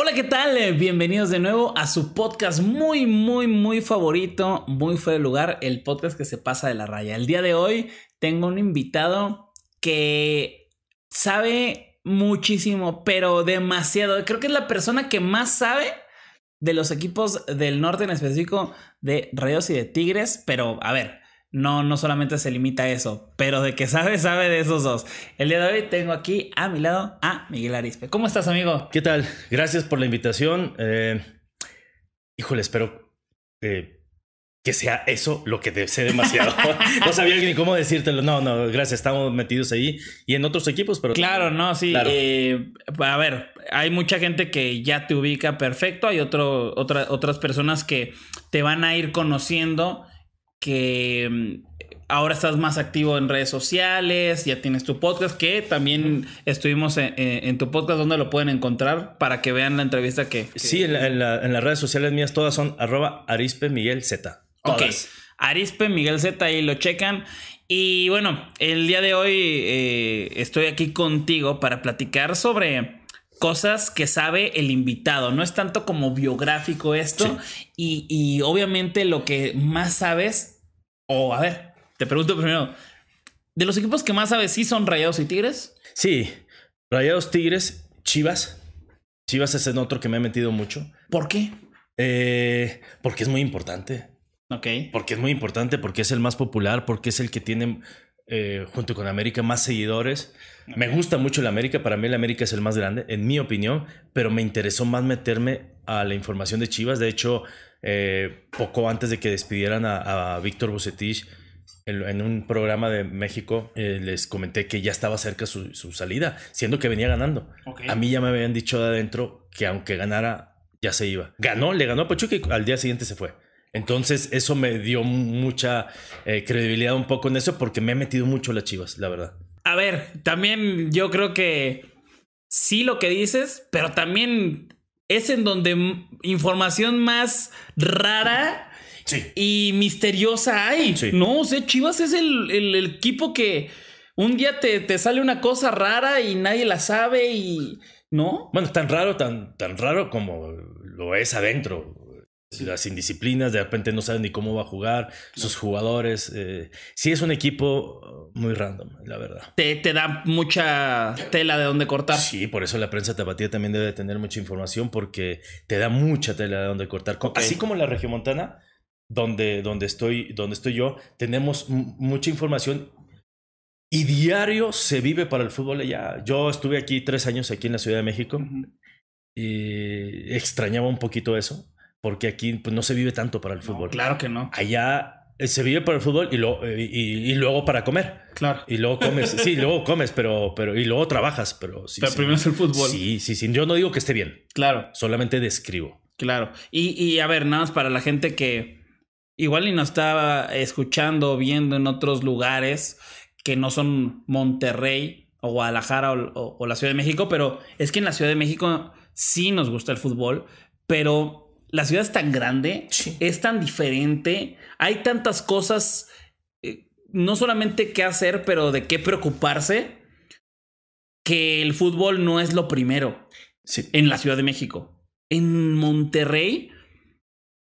Hola, ¿qué tal? Bienvenidos de nuevo a su podcast muy, muy, muy favorito, muy fuera de lugar, el podcast que se pasa de la raya. El día de hoy tengo un invitado que sabe muchísimo, pero demasiado. Creo que es la persona que más sabe de los equipos del norte en específico de Rayos y de Tigres, pero a ver, no, no solamente se limita a eso, pero de que sabe, sabe de esos dos. El día de hoy tengo aquí a mi lado a Miguel Arispe. ¿Cómo estás, amigo? ¿Qué tal? Gracias por la invitación. Eh, híjole, espero eh, que sea eso lo que sé demasiado. no sabía ni cómo decírtelo. No, no, gracias. Estamos metidos ahí y en otros equipos, pero. Claro, no, sí. Eh, a ver, hay mucha gente que ya te ubica perfecto. Hay otro, otras personas que te van a ir conociendo que mm, ahora estás más activo en redes sociales, ya tienes tu podcast, que también estuvimos en, tu podcast donde lo pueden encontrar para que vean la entrevista que... Sí, en, las redes sociales mías todas son arroba arispe miguel z. Ok, arispe miguel z ahí lo checan. Y bueno, el día de hoy eh, estoy aquí contigo para platicar sobre cosas que sabe el invitado. No es tanto como biográfico esto. Y, obviamente lo que más sabes, o a ver, te pregunto primero, de los equipos que más sabes, ¿sí son Rayados y Tigres? Sí, Rayados, Tigres, Chivas. Chivas es el otro que me ha metido mucho. ¿Por qué? Eh, porque es muy importante. Ok. Porque es muy importante, porque es el más popular, porque es el que tiene eh, junto con América, más seguidores. Me gusta mucho la América, para mí la América es el más grande, en mi opinión, pero me interesó más meterme a la información de Chivas. De hecho, eh, poco antes de que despidieran a, Víctor Bucetich, en, un programa de México, eh, les comenté que ya estaba cerca su, su salida, siendo que venía ganando. A mí ya me habían dicho de adentro que aunque ganara, ya se iba. Ganó, le ganó a Pachuca y al día siguiente se fue. Entonces, eso me dio mucha eh, credibilidad un poco en eso porque me he metido mucho las chivas, la verdad. A ver, también yo creo que sí lo que dices, pero también es en donde información más rara y misteriosa hay. No, sé Chivas es el, el, equipo que un día te, sale una cosa rara y nadie la sabe y... ¿No? Bueno, tan raro, tan, tan raro como lo es adentro las indisciplinas, de repente no saben ni cómo va a jugar, sus jugadores. si eh, sí es un equipo uh, muy random, la verdad. Te, te da mucha tela de dónde cortar. Sí, por eso la prensa tapatía también debe tener mucha información porque te da mucha tela de dónde cortar. Así como en la región donde, donde, estoy, donde estoy yo, tenemos mucha información y diario se vive para el fútbol allá. Yo estuve aquí tres años aquí en la Ciudad de México y extrañaba un poquito eso porque aquí pues, no se vive tanto para el fútbol. claro que no. Allá eh, se vive para el fútbol eh, y, luego para comer. Claro. Y luego comes, sí, luego comes, pero, pero y luego trabajas, pero sí. primero es el fútbol. Sí, sí, sí. Yo no digo que esté bien. Claro. Solamente describo. Claro. Y, a ver, nada más para la gente que igual ni nos está escuchando o viendo en otros lugares que no son Monterrey o Guadalajara o la Ciudad de México, pero es que en la Ciudad de México sí nos gusta el fútbol, pero la ciudad es tan grande, es tan diferente, hay tantas cosas, eh, no solamente qué hacer, pero de qué preocuparse, que el fútbol no es lo primero en la Ciudad de México. En Monterrey,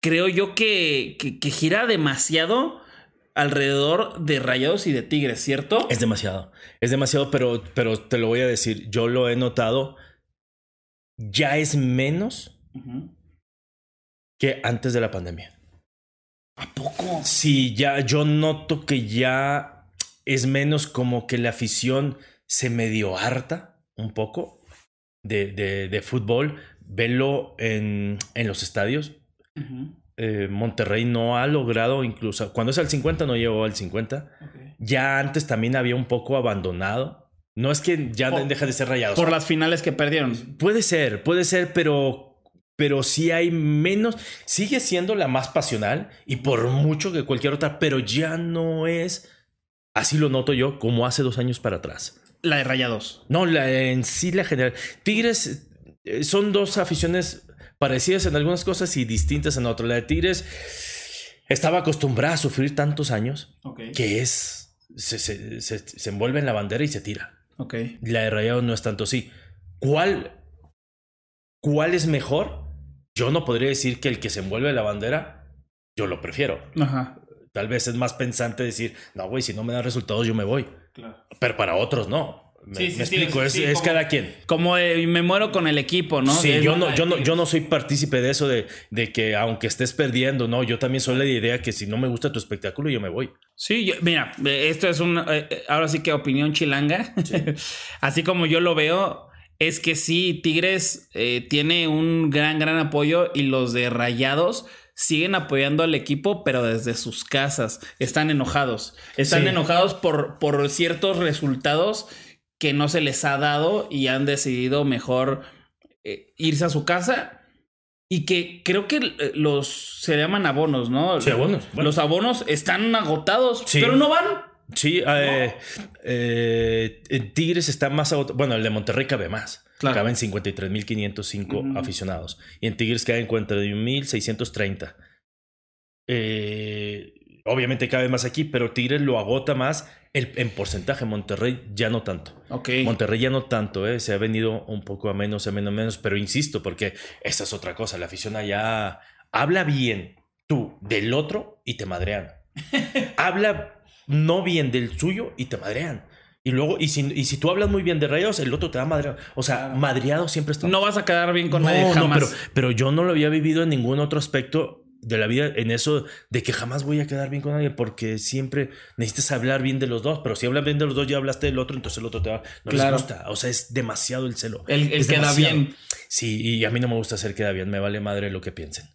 creo yo que, que, gira demasiado alrededor de Rayados y de Tigres, ¿cierto? Es demasiado, es demasiado, pero, pero te lo voy a decir, yo lo he notado, ya es menos que antes de la pandemia. ¿A poco? Sí, ya yo noto que ya es menos como que la afición se medio harta un poco de, de, fútbol. Velo en, en los estadios. Eh, Monterrey no ha logrado incluso, cuando es al 50 no llegó al 50. Ya antes también había un poco abandonado. No es que ya deja de ser rayados. Por las finales que perdieron. Puede ser, puede ser, pero pero sí hay menos, sigue siendo la más pasional y por mucho que cualquier otra, pero ya no es, así lo noto yo, como hace dos años para atrás. La de Rayados. No, la, en sí la general. Tigres eh, son dos aficiones parecidas en algunas cosas y distintas en otras. La de Tigres estaba acostumbrada a sufrir tantos años que es, se, envuelve en la bandera y se tira. Okay. La de Rayados no es tanto así. ¿Cuál, cuál es mejor? yo no podría decir que el que se envuelve la bandera, yo lo prefiero. Ajá. Tal vez es más pensante decir, no, güey, si no me da resultados, yo me voy. Claro. Pero para otros no. Me, explico, es, cada quien. Como eh, me muero con el equipo, ¿no? Sí, yo no, yo, no, yo no soy partícipe de eso, de, que aunque estés perdiendo, no, yo también soy la idea que si no me gusta tu espectáculo, yo me voy. Sí, mira, esto es una, eh, eh, ahora sí que opinión chilanga. Así como yo lo veo, es que sí, Tigres eh, tiene un gran, gran apoyo y los de Rayados siguen apoyando al equipo, pero desde sus casas. Están enojados. Están enojados por, por ciertos resultados que no se les ha dado y han decidido mejor eh, irse a su casa. Y que creo que eh, los se llaman abonos, ¿no? Sí, abonos. Los abonos están agotados, pero no van. Sí, eh, eh, Tigres está más agotado. Bueno, el de Monterrey cabe más. Caben 53.505 aficionados. Y en Tigres caen 41.630. Eh, obviamente cabe más aquí, pero Tigres lo agota más en porcentaje. Monterrey ya no tanto. Monterrey ya no tanto, eh. se ha venido un poco a menos, a menos, a menos, pero insisto, porque esa es otra cosa. La afición allá habla bien tú del otro y te madrean. habla no bien del suyo y te madrean. Y luego, y si, si tú hablas muy bien de Rayos el otro te va a madrear. O sea, madreado siempre está. No vas a quedar bien con nadie jamás. No, pero, yo no lo había vivido en ningún otro aspecto de la vida en eso de que jamás voy a quedar bien con nadie porque siempre necesitas hablar bien de los dos, pero si hablas bien de los dos ya hablaste del otro, entonces el otro te va, no claro. les gusta, o sea, es demasiado el celo. El, que queda bien. Sí, y a mí no me gusta hacer queda bien, me vale madre lo que piensen.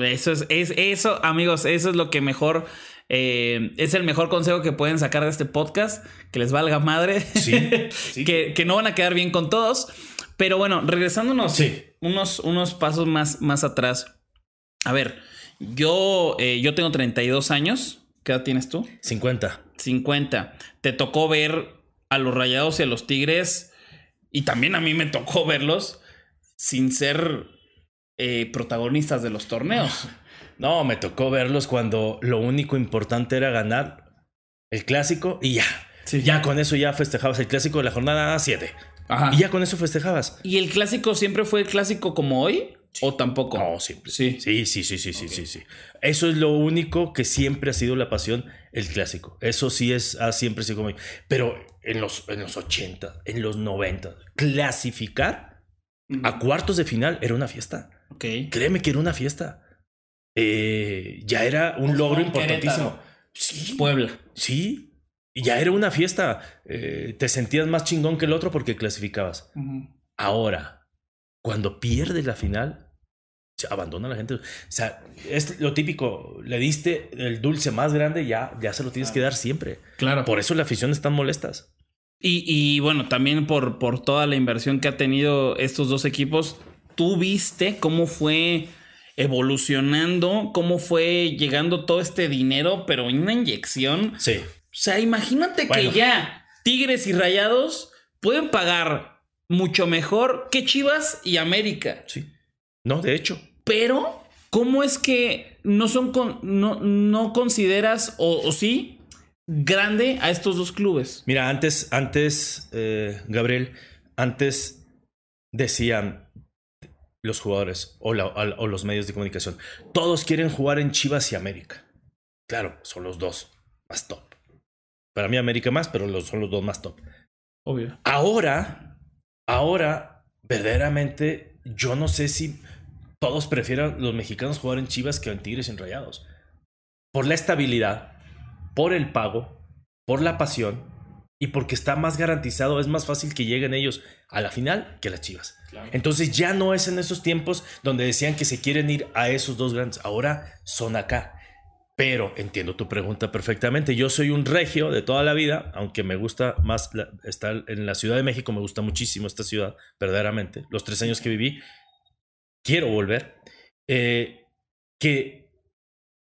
Eso es eso, amigos, eso es lo que mejor eh, es el mejor consejo que pueden sacar de este podcast, que les valga madre, sí, que, no van a quedar bien con todos. Pero bueno, regresándonos unos, unos pasos más, más atrás. A ver, yo, eh, yo tengo 32 años. ¿Qué edad tienes tú? 50. 50. Te tocó ver a los rayados y a los tigres, y también a mí me tocó verlos sin ser eh, protagonistas de los torneos. No, me tocó verlos cuando lo único importante era ganar el clásico y ya. Ya con eso ya festejabas el clásico de la jornada 7. Ajá. Y ya con eso festejabas. ¿Y el clásico siempre fue el clásico como hoy? ¿O tampoco? No, siempre. Sí, sí, sí, sí, sí, sí, sí, Eso es lo único que siempre ha sido la pasión, el clásico. Eso sí es, ha siempre sido como... Pero en los, en los 80, en los 90, clasificar a cuartos de final era una fiesta. Créeme que era una fiesta. Eh, ya era un logro importantísimo. Sí, Puebla. Sí, ya era una fiesta. Eh, te sentías más chingón que el otro porque clasificabas. Ahora, cuando pierdes la final, se abandona la gente. O sea, es lo típico. Le diste el dulce más grande, ya, ya se lo tienes que dar siempre. Claro. Por eso la afición están molestas. Y, y, bueno, también por, por toda la inversión que ha tenido estos dos equipos, tú viste cómo fue evolucionando, cómo fue llegando todo este dinero, pero en una inyección. Sí. O sea, imagínate que ya Tigres y Rayados pueden pagar mucho mejor que Chivas y América. Sí. No, de hecho. Pero, ¿cómo es que no son con, no, no consideras o, sí grande a estos dos clubes? Mira, antes, antes, eh, Gabriel, antes decían los jugadores o, los medios de comunicación. Todos quieren jugar en Chivas y América. Claro, son los dos más top. Para mí América más, pero son los dos más top. Obvio. Ahora, ahora, verdaderamente, yo no sé si todos prefieran los mexicanos jugar en Chivas que en Tigres y en Rayados. Por la estabilidad, por el pago, por la pasión y porque está más garantizado, es más fácil que lleguen ellos a la final que las Chivas. Entonces ya no es en esos tiempos donde decían que se quieren ir a esos dos grandes, ahora son acá. Pero entiendo tu pregunta perfectamente. Yo soy un regio de toda la vida, aunque me gusta más estar en la Ciudad de México, me gusta muchísimo esta ciudad, verdaderamente. Los tres años que viví, quiero volver. Eh, que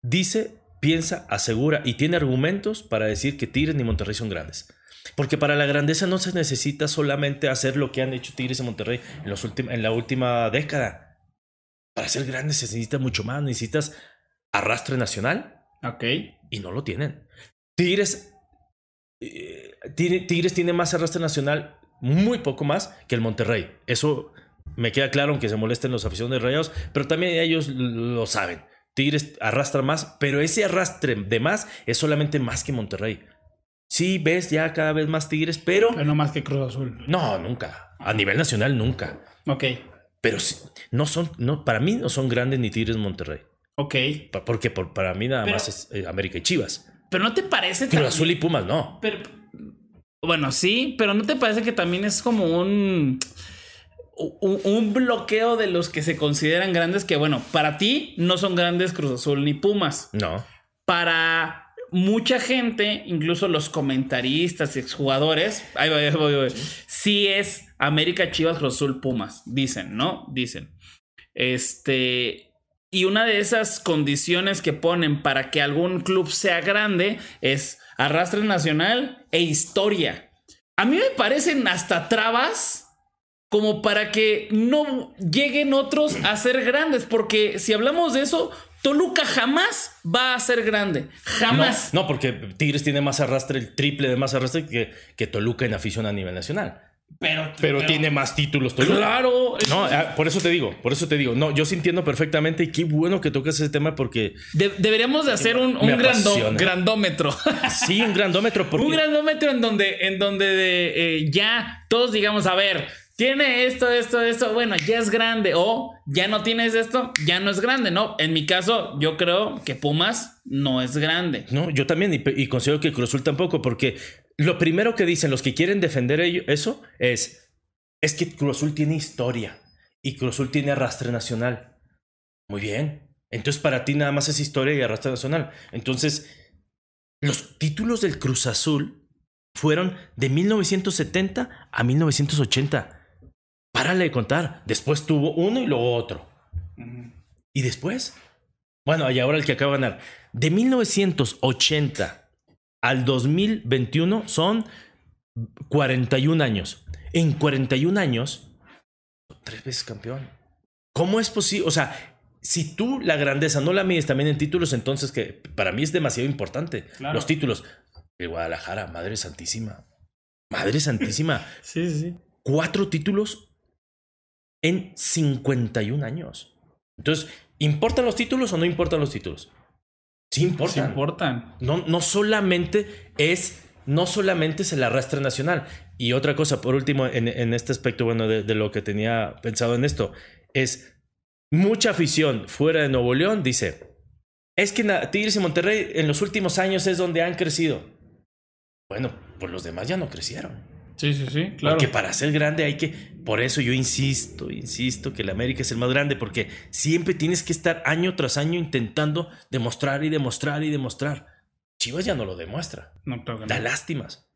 dice, piensa, asegura y tiene argumentos para decir que Tigres ni Monterrey son grandes. Porque para la grandeza no se necesita solamente hacer lo que han hecho Tigres en Monterrey en, los en la última década. Para ser grande se necesita mucho más. Necesitas arrastre nacional. Ok. Y no lo tienen. Tigres, eh, Tigres tiene más arrastre nacional, muy poco más, que el Monterrey. Eso me queda claro, aunque se molesten los aficionados rayados, pero también ellos lo saben. Tigres arrastra más, pero ese arrastre de más es solamente más que Monterrey sí ves ya cada vez más Tigres, pero. Pero no más que Cruz Azul. No, nunca. A nivel nacional, nunca. Ok. Pero sí, no son, no, para mí no son grandes ni Tigres Monterrey. Ok. porque por, para mí nada más es eh, América y Chivas. Pero no te parece. Cruz Azul y Pumas, no. Pero, bueno, sí, pero no te parece que también es como Un, un bloqueo de los que se consideran grandes que, bueno, para ti no son grandes Cruz Azul ni Pumas. No. Para mucha gente, incluso los comentaristas, exjugadores, si es América Chivas Rosul Pumas, dicen, ¿no? Dicen. Este, y una de esas condiciones que ponen para que algún club sea grande es arrastre nacional e historia. A mí me parecen hasta trabas como para que no lleguen otros a ser grandes, porque si hablamos de eso, Toluca jamás va a ser grande. Jamás. No, porque Tigres tiene más arrastre, el triple de más arrastre que, Toluca en afición a nivel nacional. Pero, pero, tiene más títulos. Toluca. Claro. no, ah, por eso te digo, por eso te digo. No, yo sí entiendo perfectamente y qué bueno que tocas ese tema porque... deberíamos de hacer un, grandómetro. Sí, un grandómetro. Un grandómetro en donde, en donde de, eh, ya todos digamos, a ver, tiene esto, esto, esto, bueno, ya es grande, o ya no tienes esto, ya no es grande, ¿no? En mi caso, yo creo que Pumas no es grande. No, yo también, y, considero que Cruz Azul tampoco, porque lo primero que dicen los que quieren defender eso es, es que Azul tiene historia y Cruz Azul tiene arrastre nacional. Muy bien, entonces para ti nada más es historia y arrastre nacional. Entonces, los títulos del Cruz Azul fueron de 1970 a 1980 párale de contar. Después tuvo uno y luego otro. Y después, bueno, y ahora el que acaba de ganar. De 1980 al 2021 son 41 años. En 41 años, tres veces campeón. ¿Cómo es posible? O sea, si tú la grandeza no la mides también en títulos, entonces que para mí es demasiado importante. Los títulos. El Guadalajara, Madre Santísima. Madre Santísima. sí, sí. Cuatro títulos en 51 años. Entonces, ¿importan los títulos o no importan los títulos? Sí importan. No, no solamente es, no solamente el arrastre nacional. Y otra cosa, por último, en, este aspecto, bueno, de, de lo que tenía pensado en esto, es mucha afición fuera de Nuevo León dice, es que Tigres y Monterrey en los últimos años es donde han crecido. Bueno, pues los demás ya no crecieron. Sí, sí, sí, claro. Porque para ser grande hay que. Por eso yo insisto, insisto que el América es el más grande, porque siempre tienes que estar año tras año intentando demostrar y demostrar y demostrar. Chivas ya no lo demuestra. No Da lástimas.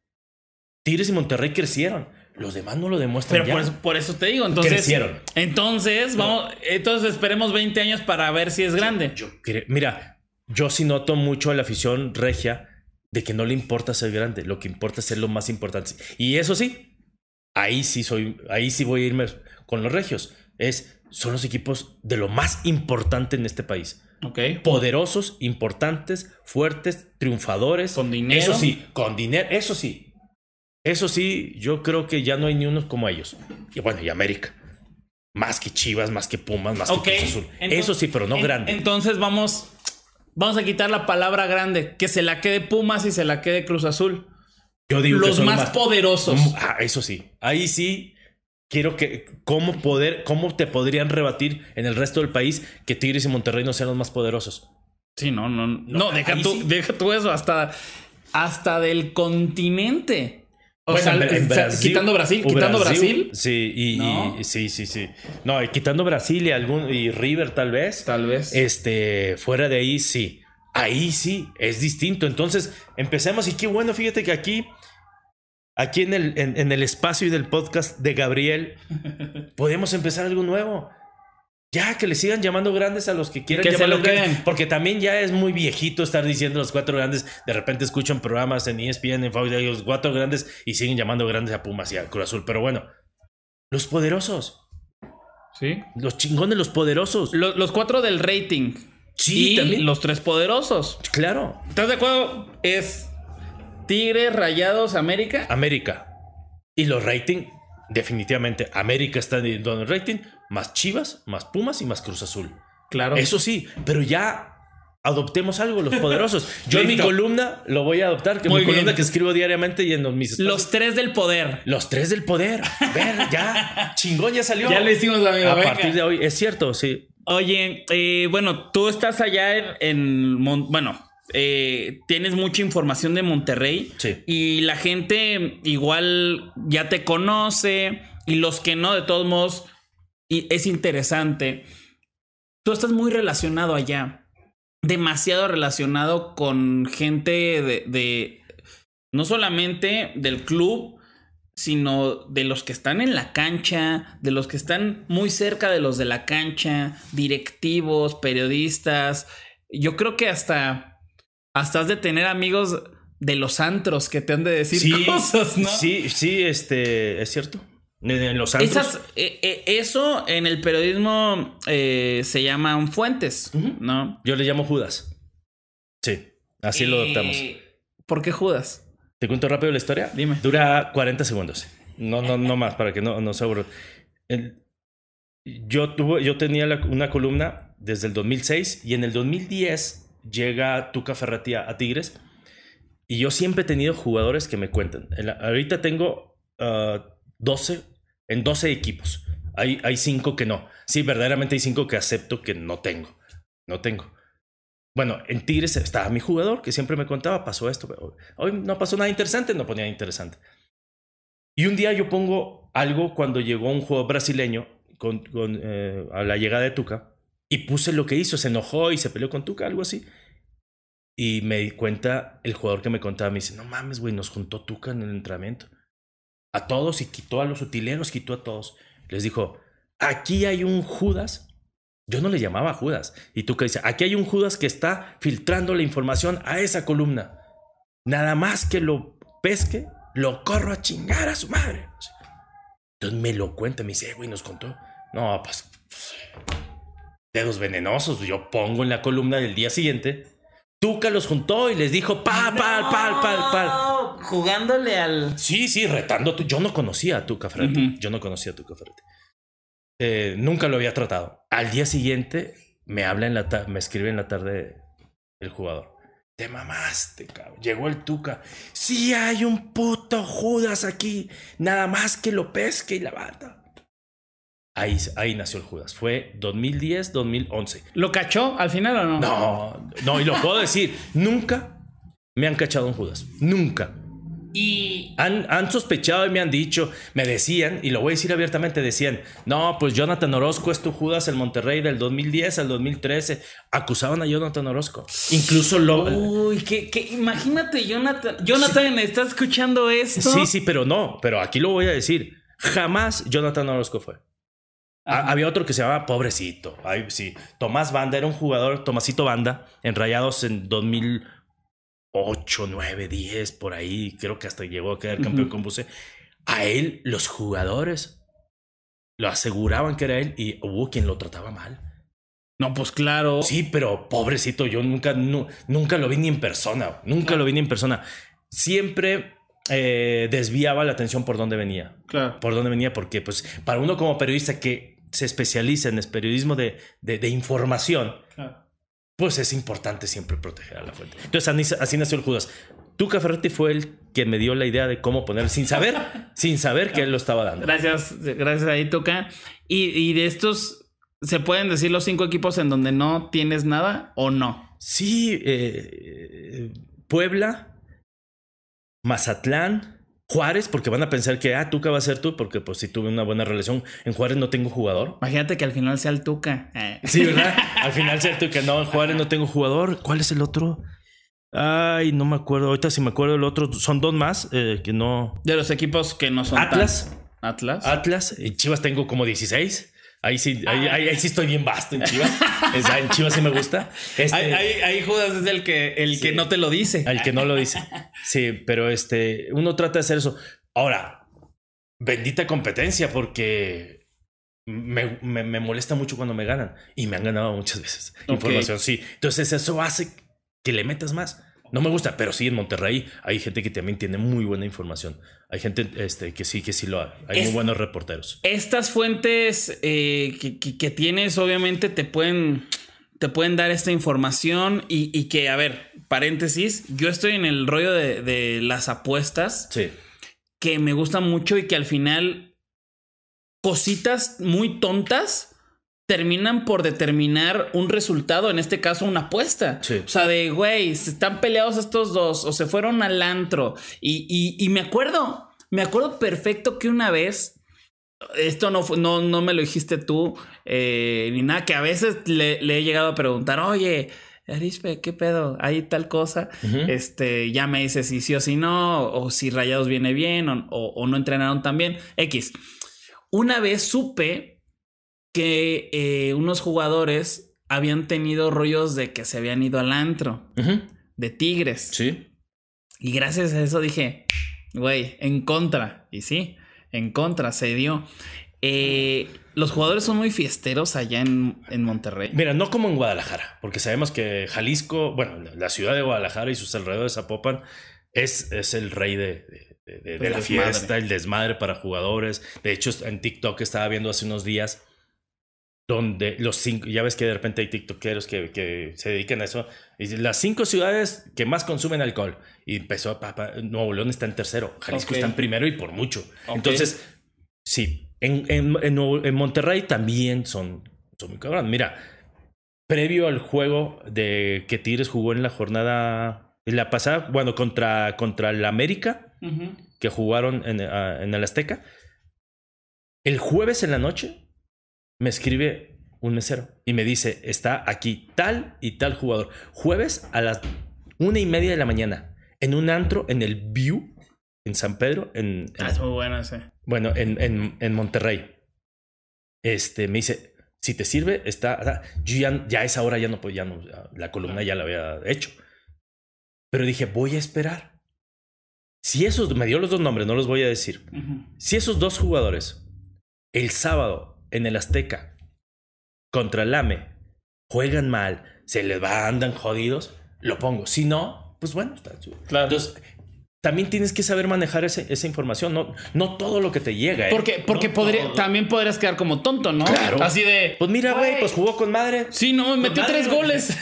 Tigres y Monterrey crecieron. Los demás no lo demuestran. Pero Por, eso, por, eso, te digo, entonces. Crecieron. Entonces, vamos, entonces esperemos 20 años para ver si es grande. Yo, mira, yo sí noto mucho la afición regia de que no le importa ser grande, lo que importa es ser lo más importante. Y eso sí, ahí sí soy, ahí sí voy a irme con los regios. Es, son los equipos de lo más importante en este país. Okay. Poderosos, importantes, fuertes, triunfadores. Con dinero. Eso sí, con dinero, eso sí. Eso sí, yo creo que ya no hay ni unos como ellos. Y bueno, y América. Más que Chivas, más que Pumas, más que Cruz Azul. eso sí, pero no grande. Entonces vamos Vamos a quitar la palabra grande, que se la quede Pumas y se la quede Cruz Azul. Yo digo los más, poderosos. Ah, eso sí. Ahí sí quiero que cómo poder cómo te podrían rebatir en el resto del país que Tigres y Monterrey no sean los más poderosos. Sí, no, no, no, deja tú, deja tú eso hasta hasta del continente. O sea, quitando Brasil, quitando Brasil. sí, sí, sí, sí. No, quitando Brasil y algún y River tal vez. Tal vez. Este, fuera de ahí sí. Ahí sí es distinto. Entonces, empecemos y qué bueno, fíjate que aquí aquí en el en el espacio y del podcast de Gabriel podemos empezar algo nuevo. Ya, que le sigan llamando grandes a los que quieran que lo grandes. Porque también ya es muy viejito estar diciendo los cuatro grandes. De repente escuchan programas en ESPN, en Fox, los cuatro grandes y siguen llamando grandes a Pumas y a Cruz Azul. Pero bueno, los poderosos. Sí. Los chingones, los poderosos. Los, cuatro del rating. Sí, y Los tres poderosos. Claro. ¿Estás de acuerdo? Es Tigres, Rayados, América. América. Y los rating definitivamente América está en el rating, más Chivas, más Pumas y más Cruz Azul. Claro. Eso sí, pero ya adoptemos algo, los poderosos. Yo en mi columna lo voy a adoptar, que es mi columna que escribo diariamente y en mis Los tres del poder. Los tres del poder. Ver, ya, chingón, ya salió. Ya le hicimos la misma. A partir de hoy, es cierto, sí. Oye, eh, bueno, tú estás allá en, en bueno, eh, tienes mucha información de Monterrey y la gente igual ya te conoce y los que no, de todos modos, es interesante. Tú estás muy relacionado allá, demasiado relacionado con gente de no solamente del club, sino de los que están en la cancha, de los que están muy cerca de los de la cancha, directivos, periodistas. Yo creo que hasta hasta has de tener amigos de los antros que te han de decir cosas, ¿no? Sí, sí, este, es cierto. En los antros. Eh, eh, eso en el periodismo eh, se llaman fuentes, ¿no? Yo le llamo Judas. Sí, así lo adoptamos. ¿Por qué Judas? Te cuento rápido la historia. Dime. Dura 40 segundos. No, no, no más, para que no, no se aburra. yo, tuve, yo tenía una columna desde el 2006 y en el 2010 llega Tuca Ferratía a Tigres y yo siempre he tenido jugadores que me cuentan. ahorita tengo 12, ah, en 12 equipos. Hay, hay 5 que no. Sí, verdaderamente hay cinco que acepto que no tengo. No tengo. Bueno, en Tigres estaba mi jugador que siempre me contaba, pasó esto. hoy no pasó nada interesante, no ponía interesante. Y un día yo pongo algo cuando llegó un juego brasileño eh, a la llegada de Tuca y puse lo que hizo, se enojó y se peleó con Tuca, algo así. Y me di cuenta, el jugador que me contaba me dice, no mames, güey, nos juntó Tuca en el entrenamiento. A todos y quitó a los utileros, quitó a todos. Les dijo, aquí hay un Judas. Yo no le llamaba Judas. Y Tuca dice, aquí hay un Judas que está filtrando la información a esa columna. Nada más que lo pesque, lo corro a chingar a su madre. Entonces me lo cuenta, me dice, güey, nos contó. No, pues dedos venenosos. Yo pongo en la columna del día siguiente. Tuca los juntó y les dijo pal, pal, pal, pal, Jugándole al. Sí, sí, retando. Yo no conocía a Tuca Ferretti. Yo no conocía a Tuca Ferretti. Eh, nunca lo había tratado. Al día siguiente me habla en la me escribe en la tarde el jugador. Te mamaste, cabrón. Llegó el Tuca. Sí hay un puto Judas aquí. Nada más que lo pesque y la bata. Ahí, ahí, nació el Judas. Fue 2010, 2011. ¿Lo cachó al final o no? No, no, y lo puedo decir. Nunca me han cachado un Judas. Nunca. Y han, han, sospechado y me han dicho, me decían, y lo voy a decir abiertamente, decían, no, pues Jonathan Orozco es tu Judas el Monterrey del 2010 al 2013. Acusaban a Jonathan Orozco. Incluso lo... Uy, que, imagínate, Jonathan, Jonathan, ¿estás escuchando esto? Sí, sí, pero no, pero aquí lo voy a decir. Jamás Jonathan Orozco fue. Ah, había otro que se llamaba Pobrecito. Ay, sí. Tomás Banda era un jugador, Tomasito Banda, en Rayados en 2008, 9, 10, por ahí. Creo que hasta llegó a quedar campeón con Buse. A él, los jugadores lo aseguraban que era él y hubo quien lo trataba mal. No, pues claro. Sí, pero pobrecito, yo nunca, nunca lo vi ni en persona. Nunca lo vi ni en persona. Siempre eh, desviaba la atención por dónde venía. Por dónde venía, porque pues para uno como periodista que se especializa en periodismo de, información, pues es importante siempre proteger a la fuente. Entonces así nació el Judas. Tuca Ferretti fue el que me dio la idea de cómo poner, sin saber, sin saber que él lo estaba dando. Gracias, gracias ahí Tuca. Y, de estos, ¿se pueden decir los cinco equipos en donde no tienes nada o no? Sí, eh, Puebla, Mazatlán, Juárez, porque van a pensar que, ah, Tuca va a ser tú, porque pues si tuve una buena relación, en Juárez no tengo jugador. Imagínate que al final sea el Tuca. Sí, ¿verdad? al final sea el Tuca. No, en Juárez no tengo jugador. ¿Cuál es el otro? Ay, no me acuerdo. Ahorita sí me acuerdo el otro. Son dos más eh, que no. De los equipos que no son. Atlas. Atlas. Atlas. En Chivas tengo como 16. Ahí sí, ahí, sí estoy bien vasto en Chivas. Ah, en Chivas sí me gusta. Este, ahí, Judas es el que, el que no te lo dice. El que no lo dice. Sí, pero este, uno trata de hacer eso. Ahora, bendita competencia, porque me, molesta mucho cuando me ganan. Y me han ganado muchas veces. Información, sí. Entonces eso hace que le metas más no me gusta, pero sí en Monterrey hay gente que también tiene muy buena información. Hay gente este, que sí, que sí lo hay. Hay muy buenos reporteros. Estas fuentes eh, que, tienes, obviamente, te pueden, te pueden dar esta información y, que, a ver, paréntesis, yo estoy en el rollo de, las apuestas. Que me gusta mucho y que al final cositas muy tontas terminan por determinar un resultado, en este caso una apuesta. O sea, de, güey, están peleados estos dos o se fueron al antro. Y, me acuerdo, me acuerdo perfecto que una vez, esto no, no, no me lo dijiste tú, eh, ni nada, que a veces le, he llegado a preguntar, oye, Arispe, ¿qué pedo? Hay tal cosa. Este, ya me dice si sí o si no, o si Rayados viene bien, o, o no entrenaron tan bien. X. Una vez supe que eh, unos jugadores habían tenido rollos de que se habían ido al antro de tigres. Sí. Y gracias a eso dije, güey, en contra. Y sí, en contra se dio. Eh, los jugadores son muy fiesteros allá en, en, Monterrey. Mira, no como en Guadalajara, porque sabemos que Jalisco, bueno, la ciudad de Guadalajara y sus alrededores Zapopan es, es el rey de, de, la fiesta, el desmadre para jugadores. De hecho, en TikTok estaba viendo hace unos días donde los cinco, ya ves que de repente hay TikTokeros que, se dedican a eso, y las cinco ciudades que más consumen alcohol. Y empezó, Nuevo León está en tercero, Jalisco está en primero y por mucho. Entonces, sí, en, en, Monterrey también son, son muy cabrón. Mira, previo al juego de que Tigres jugó en la jornada, la pasada, bueno, contra, contra el América, que jugaron en, ah, en el Azteca, el jueves en la noche me escribe un mesero y me dice, está aquí tal y tal jugador. Jueves a las una y media de la mañana, en un antro, en el View, en San Pedro, en... Ah, es bueno en, en, Monterrey. Este, me dice, si te sirve, está... ya, a esa hora ya no, podía la columna ah. ya la había hecho. Pero dije, voy a esperar. Si esos, me dio los dos nombres, no los voy a decir. Si esos dos jugadores el sábado en el Azteca contra el AME juegan mal, se les va, andan jodidos, lo pongo. Si no, pues bueno. Claro. Entonces, también tienes que saber manejar esa información, no, no todo lo que te llega. ¿eh? Porque, porque también podrías quedar como tonto, ¿no? Así de. Pues mira, güey, pues jugó con madre. Sí, no, metió tres goles.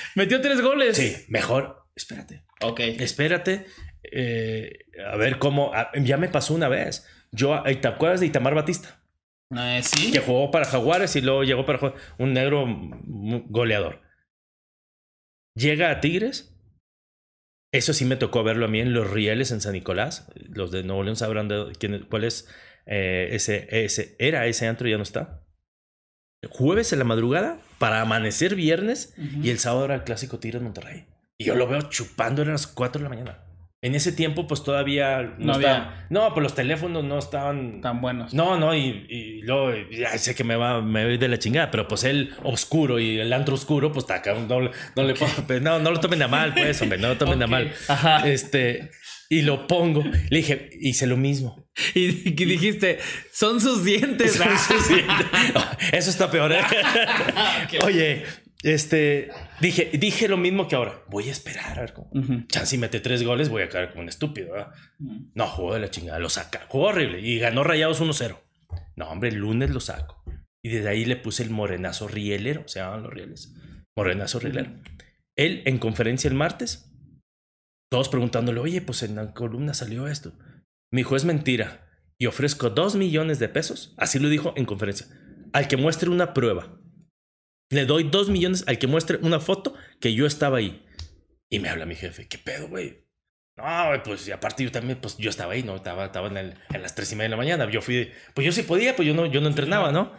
metió tres goles. Sí, mejor. Espérate. Ok. Espérate. Eh, a ver cómo. Ah, ya me pasó una vez. Yo, eh, ¿te acuerdas de Itamar Batista? Eh, que jugó para Jaguares y luego llegó para un negro goleador. Llega a Tigres. Eso sí me tocó verlo a mí en los rieles en San Nicolás. Los de Nuevo León sabrán quién, cuál es eh, ese, ese. Era ese antro, ya no está. Jueves en la madrugada para amanecer viernes y el sábado era el clásico Tigres Monterrey. Y yo lo veo chupando a las 4 de la mañana. En ese tiempo, pues todavía no, había. no, pues los teléfonos no estaban. Tan buenos. No, no, y, luego ya sé que me va, me voy de la chingada, pero pues el oscuro y el antro oscuro, pues taca, no, no, le pongo, pues, no, no lo tomen a mal, pues, hombre, no lo tomen a mal. Ajá. Este. Y lo pongo. Le dije, hice lo mismo. Y, dijiste, son sus dientes. Eso está peor. ¿eh? Oye, este, dije, dije lo mismo que ahora. Voy a esperar. A ver cómo. si mete tres goles, voy a caer como un estúpido. No, jugó de la chingada. Lo saca. Jugó horrible. Y ganó Rayados 1-0. No, hombre, el lunes lo saco. Y desde ahí le puse el morenazo rielero. Se llaman los rieles. Morenazo rielero. Él, en conferencia el martes, todos preguntándole, oye, pues en la columna salió esto. Mi juez es mentira. Y ofrezco dos millones de pesos. Así lo dijo en conferencia. Al que muestre una prueba le doy dos millones al que muestre una foto que yo estaba ahí. Y me habla mi jefe, ¿qué pedo, güey? No, pues y aparte yo también, pues yo estaba ahí, ¿no? Estaba, estaba en, las tres y media de la mañana. Yo fui, pues yo sí podía, pues yo no, yo no entrenaba, ¿no?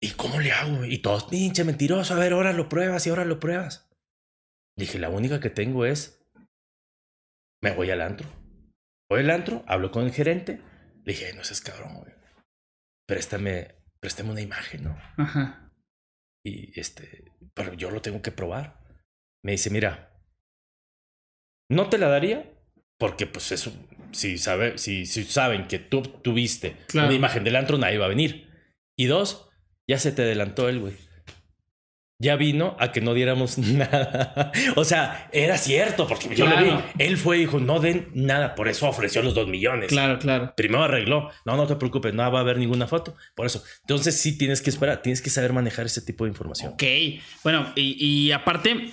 ¿Y cómo le hago? Y todos, pinche mentiroso, a ver, ahora lo pruebas y ahora lo pruebas. Dije, la única que tengo es, me voy al antro. Voy al antro, hablo con el gerente, le dije, no seas cabrón, güey. Préstame, préstame una imagen, ¿no? Ajá. Este, pero yo lo tengo que probar. Me dice, mira, no te la daría porque pues eso, si, sabe, si, si saben que tú tuviste una imagen del antro, nadie va a venir. Y dos, ya se te adelantó el güey ya vino a que no diéramos nada. o sea, era cierto, porque yo vi. Él fue y dijo, no den nada. Por eso ofreció los dos millones. Claro, claro. Primero arregló. No, no te preocupes, no va a haber ninguna foto. Por eso. Entonces sí tienes que esperar, tienes que saber manejar ese tipo de información. Ok. Bueno, y, aparte,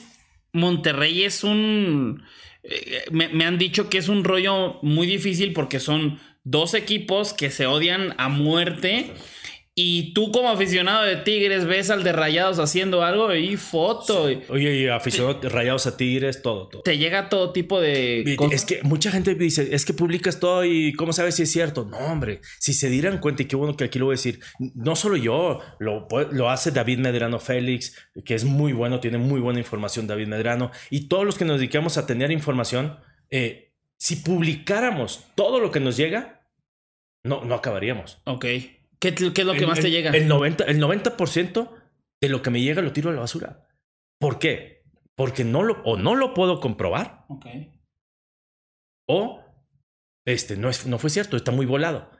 Monterrey es un... Eh, me, me han dicho que es un rollo muy difícil porque son dos equipos que se odian a muerte. Y tú como aficionado de Tigres ves al de Rayados haciendo algo y foto. Oye, y aficionado de Rayados a Tigres, todo, Te llega todo tipo de... Es que mucha gente dice, es que publicas todo y ¿cómo sabes si es cierto? No, hombre, si se dieran cuenta, y qué bueno que aquí lo voy a decir, no solo yo, lo, lo hace David Medrano Félix, que es muy bueno, tiene muy buena información David Medrano, y todos los que nos dedicamos a tener información, eh, si publicáramos todo lo que nos llega, no, no acabaríamos. Ok. ¿Qué, es lo que más te llega? El 90%, de lo que me llega lo tiro a la basura. ¿Por qué? Porque no lo, o no lo puedo comprobar. O este, no, es, no fue cierto, está muy volado.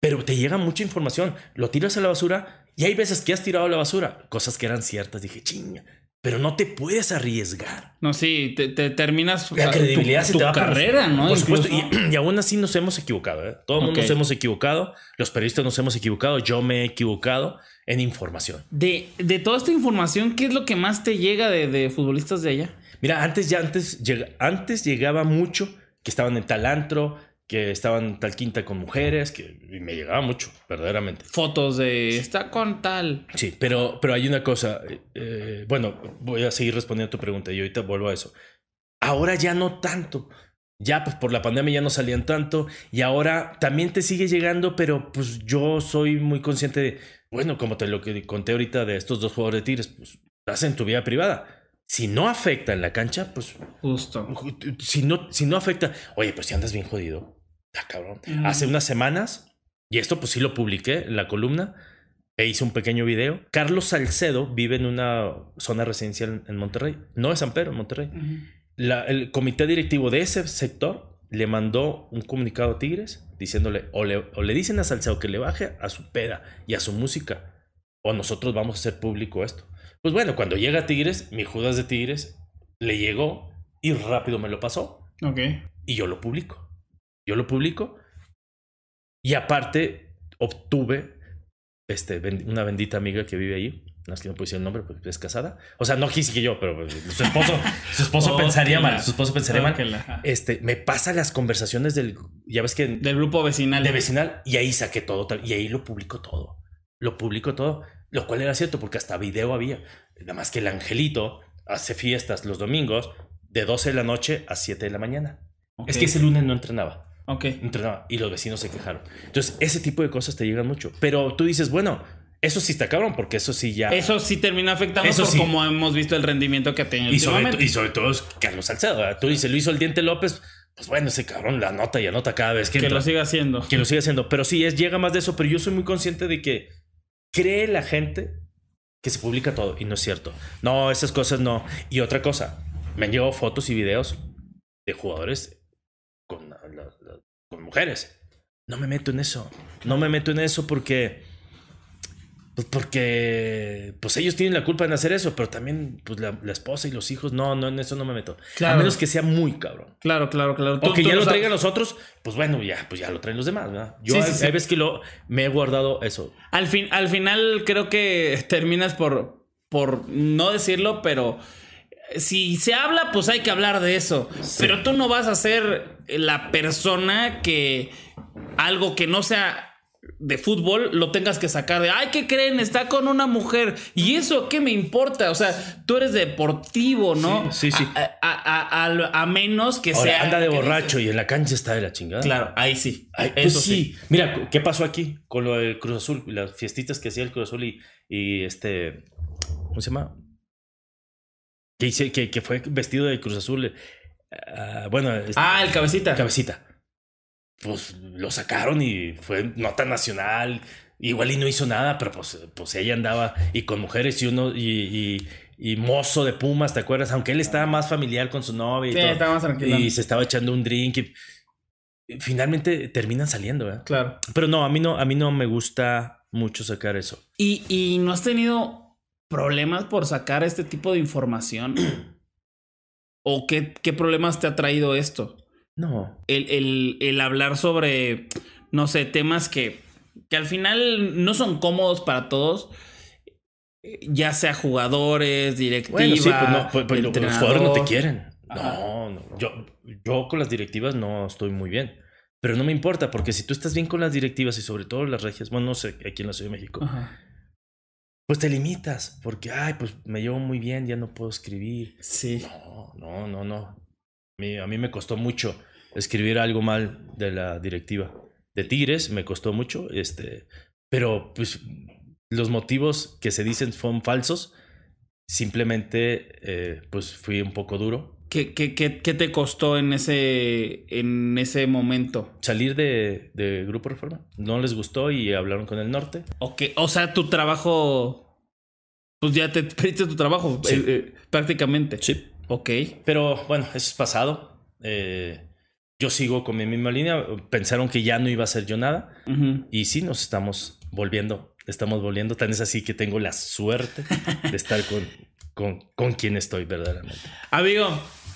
Pero te llega mucha información, lo tiras a la basura y hay veces que has tirado a la basura cosas que eran ciertas. Dije, ching pero no te puedes arriesgar. No, sí, te, te terminas la ah, credibilidad se te va carrera, ¿no? Por supuesto, y, aún así nos hemos equivocado, Todos ¿eh? Todo el nos hemos equivocado, los periodistas nos hemos equivocado, yo me he equivocado en información. De, toda esta información, ¿qué es lo que más te llega de, de futbolistas de allá? Mira, antes ya antes, antes llegaba mucho que estaban en talantro, que estaban tal quinta con mujeres, que me llegaba mucho, verdaderamente. Fotos de está con tal. Sí, pero, pero hay una cosa, eh, eh, bueno, voy a seguir respondiendo a tu pregunta y ahorita vuelvo a eso. Ahora ya no tanto. Ya, pues por la pandemia ya no salían tanto y ahora también te sigue llegando, pero pues yo soy muy consciente de, bueno, como te lo que conté ahorita de estos dos jugadores de Tigres, pues estás en tu vida privada si no afecta en la cancha, pues. Justo. Si no, si no afecta. Oye, pues si andas bien jodido. Ah, Hace mm. unas semanas, y esto pues sí lo publiqué en la columna, e hice un pequeño video. Carlos Salcedo vive en una zona residencial en Monterrey. No es San Pedro, en Monterrey. el comité directivo de ese sector le mandó un comunicado a Tigres diciéndole o le, dicen a Salcedo que le baje a su peda y a su música o nosotros vamos a hacer público esto. Pues bueno, cuando llega Tigres, mi Judas de Tigres le llegó y rápido me lo pasó. Ok. Y yo lo publico yo lo publico y aparte obtuve este, una bendita amiga que vive ahí. No es que no puse el nombre, porque es casada. O sea, no quise que yo, pero pues, su esposo, su esposo pensaría mal. Su esposo pensaría mal. Este, me pasa las conversaciones del, ya ves que. Del grupo vecinal. vecinal. Y ahí saqué todo. Y ahí lo publico todo. Lo publico todo. Lo cual era cierto, porque hasta video había. Nada más que el angelito hace fiestas los domingos de 12 de la noche a 7 de la mañana. Es que ese lunes no entrenaba. Ok. Y los vecinos se quejaron. Entonces, ese tipo de cosas te llegan mucho. Pero tú dices, bueno, eso sí está cabrón, porque eso sí ya. Eso sí termina afectando eso por como hemos visto el rendimiento que ha tenido. Y, sobre, y sobre todo es Carlos Salcedo. Tú dices, lo hizo el diente López. Pues bueno, ese cabrón la nota y anota cada vez que. lo siga haciendo. Que lo siga haciendo. Pero sí, es, llega más de eso. Pero yo soy muy consciente de que cree la gente que se publica todo. Y no es cierto. No, esas cosas no. Y otra cosa, me han llegado fotos y videos de jugadores con mujeres. No me meto en eso. No me meto en eso porque. Pues porque pues ellos tienen la culpa en hacer eso, pero también pues la, esposa y los hijos, no, no, en eso no me meto. A menos que sea muy cabrón. Claro, claro, claro. O que ya lo traigan los otros, pues bueno, ya, pues ya lo traen los demás, ¿verdad? Yo sí, sí, que lo me he guardado eso. Al fin, al final creo que terminas por, por no decirlo, pero si se habla, pues hay que hablar de eso. Pero tú no vas a ser la persona que algo que no sea de fútbol lo tengas que sacar de, ay, ¿qué creen? Está con una mujer. ¿Y eso qué me importa? O sea, tú eres deportivo, ¿no? Sí, sí. A, menos que sea... Anda de borracho y en la cancha está de la chingada. Claro, ahí sí. eso pues sí. Mira, ¿qué pasó aquí con lo del Cruz Azul? Las fiestitas que hacía el Cruz Azul y, y este... ¿Cómo se llama? que, que, fue vestido de Cruz Azul. Eh, ah, bueno. ah, el cabecita. Cabecita. Pues lo sacaron y fue nota nacional. Igual y no hizo nada, pero pues, pues ella andaba y con mujeres y uno y, mozo de Pumas, ¿te acuerdas? Aunque él estaba más familiar con su novia. Y Y se estaba echando un drink. Y, finalmente terminan saliendo, ¿eh? Claro. Pero no, a mí no, a mí no me gusta mucho sacar eso. Y, y no has tenido problemas por sacar este tipo de información? ¿O qué, qué problemas te ha traído esto? No. El, el, el hablar sobre, no sé, temas que, que al final no son cómodos para todos, ya sea jugadores, directiva, bueno, sí, pues no, pues, pues, los jugadores no te quieren. No, no. Yo, yo con las directivas no estoy muy bien. Pero no me importa, porque si tú estás bien con las directivas y sobre todo las regias, bueno, no sé, aquí en la Ciudad de México, pues te limitas, porque, ay, pues me llevo muy bien, ya no puedo escribir. Sí. No, no, no, A mí, me costó mucho escribir algo mal de la directiva. De Tigres me costó mucho, este, pero pues los motivos que se dicen son falsos. Simplemente, eh, pues fui un poco duro ¿Qué, te costó en ese, en ese momento? Salir de, Grupo Reforma. No les gustó y hablaron con el norte. Ok, o sea, tu trabajo. Pues ya te perdiste tu trabajo, eh, eh, prácticamente. Sí. Ok. Pero bueno, eso es pasado. Eh, yo sigo con mi misma línea. Pensaron que ya no iba a ser yo nada. Y sí, nos estamos volviendo. Estamos volviendo. Tan es así que tengo la suerte de estar con, con, con quien estoy verdaderamente. Amigo,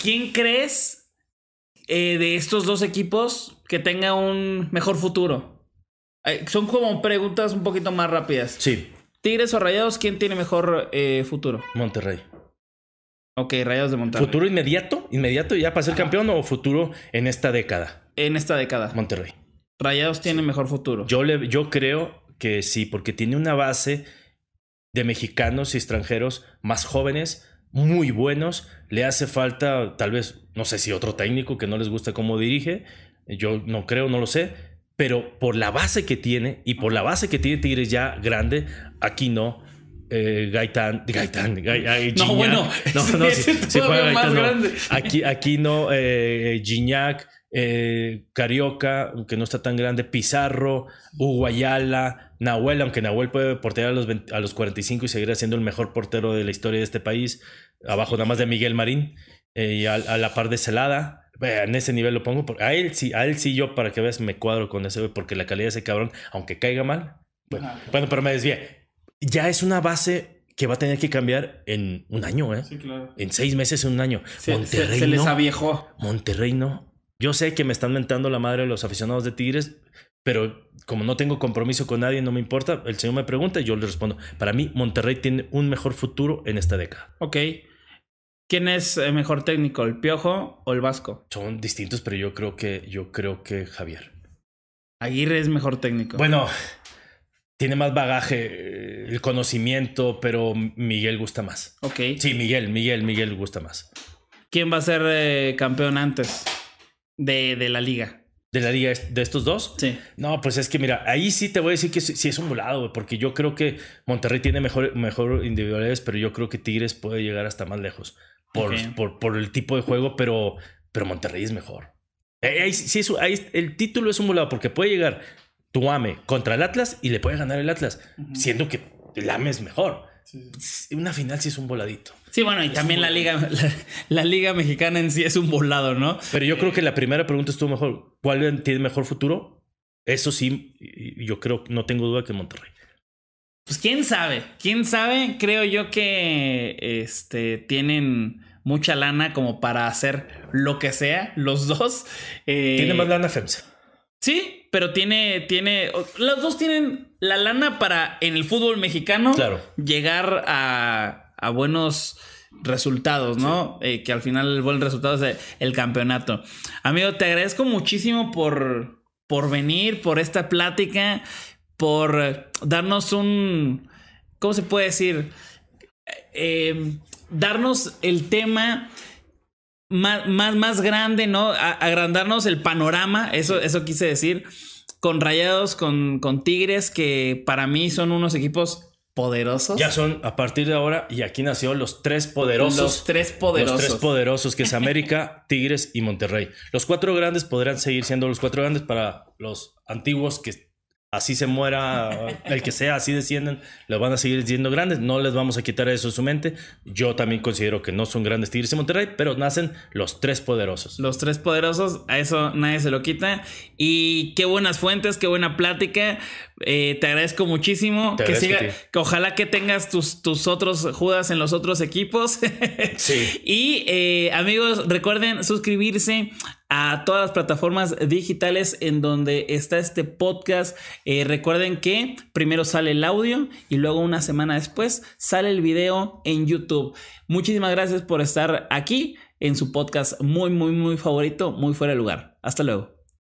¿Quién crees eh, de estos dos equipos que tenga un mejor futuro? son como preguntas un poquito más rápidas. Sí. Tigres o Rayados, ¿quién tiene mejor eh, futuro? Monterrey. Ok, Rayados de Monterrey. ¿Futuro inmediato? ¿Inmediato ya para ser campeón o futuro en esta década? En esta década. Monterrey. Rayados tiene mejor futuro. Yo, le, yo creo que sí, porque tiene una base de mexicanos y extranjeros más jóvenes, muy buenos. Le hace falta, tal vez, no sé si otro técnico que no les gusta cómo dirige. Yo no creo, no lo sé. Pero por la base que tiene y por la base que tiene Tigres ya grande, aquí no. Eh, Gaitán, Gaitán, Gaitán, No, bueno, no, no, Aquí, no, eh, Gignac, eh, Carioca, aunque no está tan grande, Pizarro, Uguayala, Nahuel, aunque Nahuel puede portear a los, a los 45 y seguirá siendo el mejor portero de la historia de este país, abajo nada más de Miguel Marín, y a, la par de Celada. En ese nivel lo pongo, porque a él sí, a él sí yo para que veas me cuadro con ese, porque la calidad de ese cabrón, aunque caiga mal, bueno, bueno pero me desvié ya es una base que va a tener que cambiar en un año, ¿eh? Sí, claro. En seis meses, en un año. Monterrey. no. les Monterrey no. Yo sé que me están mentando la madre de los aficionados de Tigres, pero como no tengo compromiso con nadie, no me importa. El señor me pregunta y yo le respondo. Para mí, Monterrey tiene un mejor futuro en esta década. Ok. ¿Quién es el mejor técnico, el Piojo o el Vasco? Son distintos, pero yo creo que yo creo que Javier. Aguirre es mejor técnico. Bueno, tiene más bagaje, eh, el conocimiento, pero Miguel gusta más. Ok. Sí, Miguel, Miguel, Miguel gusta más. ¿Quién va a ser eh, campeón antes de, la liga? ¿De la liga de estos dos? Sí. No, pues es que mira, ahí sí te voy a decir que sí, es un volado, porque yo creo que Monterrey tiene mejor, mejor individualidades, pero yo creo que Tigres puede llegar hasta más lejos por, por, el tipo de juego, pero, pero Monterrey es mejor. Eh, sí, el título es un volado porque puede llegar AME... contra el Atlas y le puede ganar el Atlas, siendo que el AME es mejor. Una final sí es un voladito. Sí, bueno, y también la liga, la, liga mexicana en sí es un volado, ¿no? Pero yo creo que la primera pregunta estuvo mejor. ¿Cuál tiene mejor futuro? Eso sí, yo creo, no tengo duda que Monterrey. Pues quién sabe, quién sabe, creo yo que este, tienen mucha lana como para hacer lo que sea, los dos. tiene eh, más lana FEMSA. Sí, pero tiene, tiene, los dos tienen la lana para en el fútbol mexicano llegar a, buenos resultados, ¿no? Eh, que al final el buen resultado es eh, el campeonato. Amigo, te agradezco muchísimo por, por venir, por esta plática, por darnos un, ¿cómo se puede decir? Eh, darnos el tema más, más, grande, ¿no? agrandarnos el panorama, eso, eso quise decir, con Rayados, con, con Tigres, que para mí son unos equipos poderosos. Ya son a partir de ahora y aquí nació los tres poderosos. Los tres poderosos. Los tres poderosos que es América, Tigres y Monterrey. Los cuatro grandes podrán seguir siendo los cuatro grandes para los antiguos que así se muera el que sea, así descienden, los van a seguir siendo grandes, no les vamos a quitar eso de su mente. Yo también considero que no son grandes Tigres de Monterrey, pero nacen los tres poderosos. Los tres poderosos, a eso nadie se lo quita. Y qué buenas fuentes, qué buena plática. Eh, te agradezco muchísimo. que siga, que ojalá que tengas tus, tus otros Judas en los otros equipos. sí. Y eh, amigos, recuerden suscribirse a todas las plataformas digitales en donde está este podcast. Eh, recuerden que primero sale el audio y luego una semana después sale el video en YouTube. Muchísimas gracias por estar aquí en su podcast muy, muy, muy favorito, muy fuera de lugar. Hasta luego.